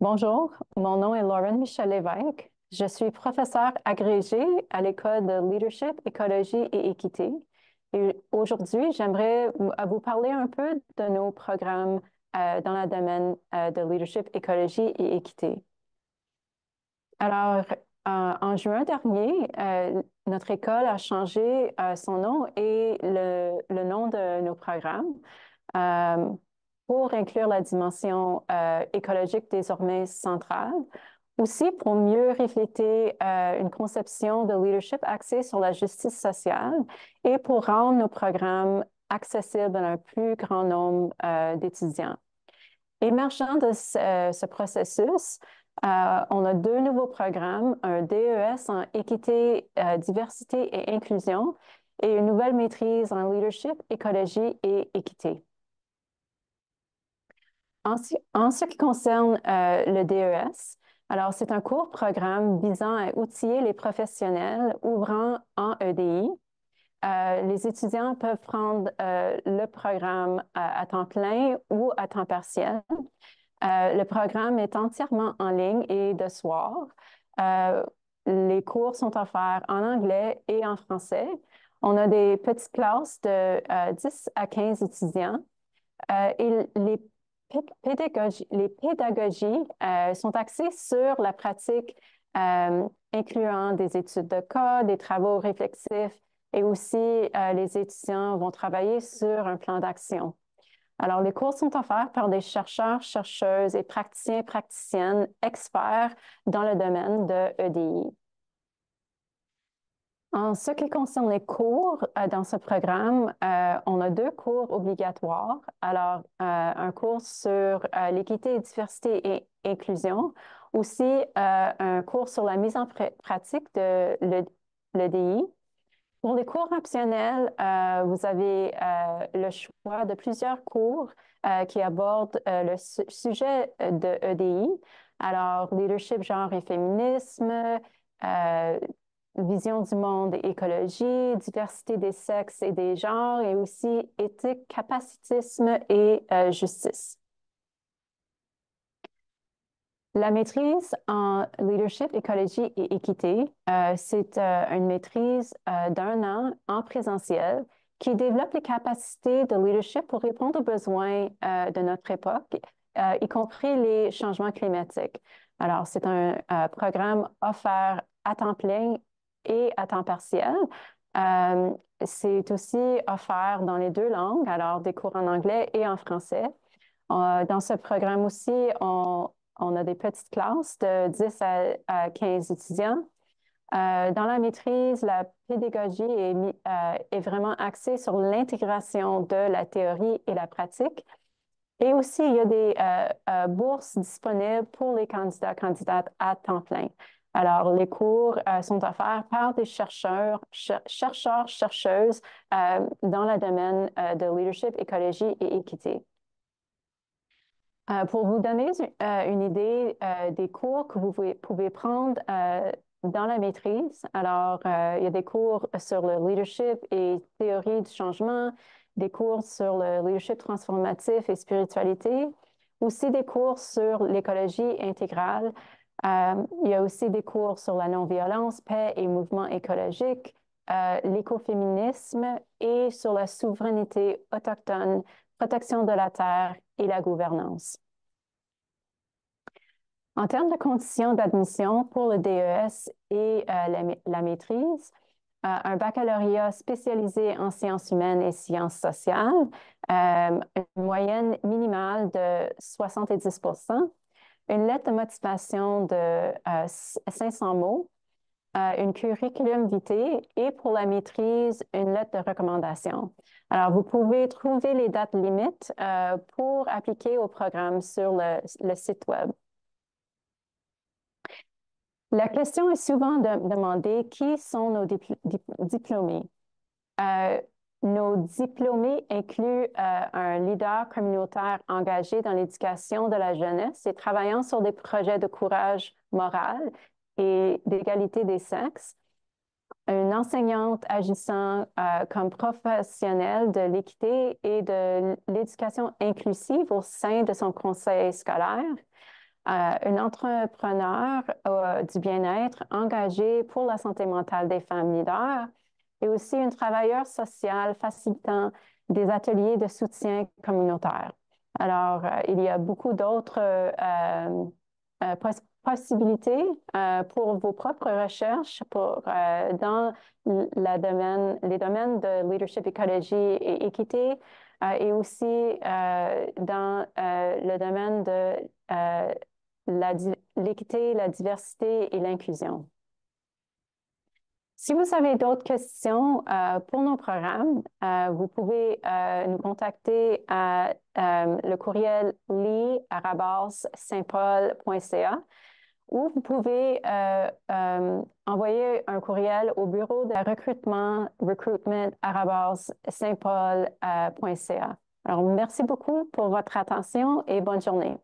Bonjour, mon nom est Lauren Michel-Lévesque. Je suis professeure agrégée à l'école de leadership, écologie et équité. Et aujourd'hui, j'aimerais vous parler un peu de nos programmes euh, dans le domaine euh, de leadership, écologie et équité. Alors, euh, en juin dernier, notre école a changé euh, son nom et le, nom de nos programmes euh, pour inclure la dimension euh, écologique désormais centrale, aussi pour mieux refléter une conception de leadership axée sur la justice sociale et pour rendre nos programmes accessibles à un plus grand nombre d'étudiants. Émergeant de ce processus, euh, on a deux nouveaux programmes, un DES en équité, euh, diversité et inclusion et une nouvelle maîtrise en leadership, écologie et équité. En, ce qui concerne euh, le DES, alors c'est un court programme visant à outiller les professionnels ouvrant en EDI. les étudiants peuvent prendre le programme à temps plein ou à temps partiel. Euh, le programme est entièrement en ligne et de soir. Euh, les cours sont offerts en anglais et en français. On a des petites classes de 10 euh, à 15 étudiants et les pédagogies, les pédagogies sont axées sur la pratique incluant des études de cas, des travaux réflexifs et aussi les étudiants vont travailler sur un plan d'action. Alors, les cours sont offerts par des chercheurs, chercheuses et praticiens, praticiennes experts dans le domaine de EDI. En ce qui concerne les cours euh, dans ce programme, euh, on a deux cours obligatoires. Alors, euh, un cours sur l'équité, diversité et inclusion, aussi un cours sur la mise en pratique de l'EDI, pour les cours optionnels, euh, vous avez euh, le choix de plusieurs cours euh, qui abordent le sujet de EDI. Alors, leadership, genre et féminisme, vision du monde et écologie, diversité des sexes et des genres, et aussi éthique, capacitisme et justice. La maîtrise en leadership, écologie et équité, euh, c'est euh, une maîtrise euh, d'un an en présentiel qui développe les capacités de leadership pour répondre aux besoins de notre époque, y compris les changements climatiques. Alors, c'est un programme offert à temps plein et à temps partiel. c'est aussi offert dans les deux langues, alors des cours en anglais et en français. dans ce programme aussi, on, on a des petites classes de 10 à, 15 étudiants. Euh, dans la maîtrise, la pédagogie euh, est, vraiment axée sur l'intégration de la théorie et la pratique. Et aussi, il y a des euh, bourses disponibles pour les candidats candidates à temps plein. Alors, les cours sont offerts par des chercheurs, chercheurs, chercheuses dans le domaine de leadership, écologie et équité. Euh, pour vous donner euh, une idée euh, des cours que vous pouvez, prendre dans la maîtrise, alors il y a des cours sur le leadership et théorie du changement, des cours sur le leadership transformatif et spiritualité, aussi des cours sur l'écologie intégrale. il y a aussi des cours sur la non-violence, paix et mouvement écologique, l'écoféminisme et sur la souveraineté autochtone, protection de la terre et la gouvernance. En termes de conditions d'admission pour le DES et euh, la, maîtrise, euh, un baccalauréat spécialisé en sciences humaines et sciences sociales, euh, une moyenne minimale de 70 une lettre de motivation de 500 mots euh, une curriculum vitae et pour la maîtrise, une lettre de recommandation. Alors, vous pouvez trouver les dates limites euh, pour appliquer au programme sur le, site Web. La question est souvent demandée, qui sont nos diplômés? Euh, nos diplômés incluent un leader communautaire engagé dans l'éducation de la jeunesse et travaillant sur des projets de courage moral et d'égalité des sexes, une enseignante agissant euh, comme professionnelle de l'équité et de l'éducation inclusive au sein de son conseil scolaire, un euh, une entrepreneur euh, du bien-être engagée pour la santé mentale des femmes leaders et aussi une travailleuse sociale facilitant des ateliers de soutien communautaire. Alors, il y a beaucoup d'autres possibilités euh, pour vos propres recherches pour, euh, dans la domaine, les domaines de leadership, écologie et équité, euh, et aussi dans le domaine de l'équité, la, diversité et l'inclusion. Si vous avez d'autres questions pour nos programmes, vous pouvez nous contacter à le courriel arabas saint paulca ou vous pouvez euh, euh, envoyer un courriel au bureau de recrutement recruitment@saintpaul.ca. Euh, Alors merci beaucoup pour votre attention et bonne journée.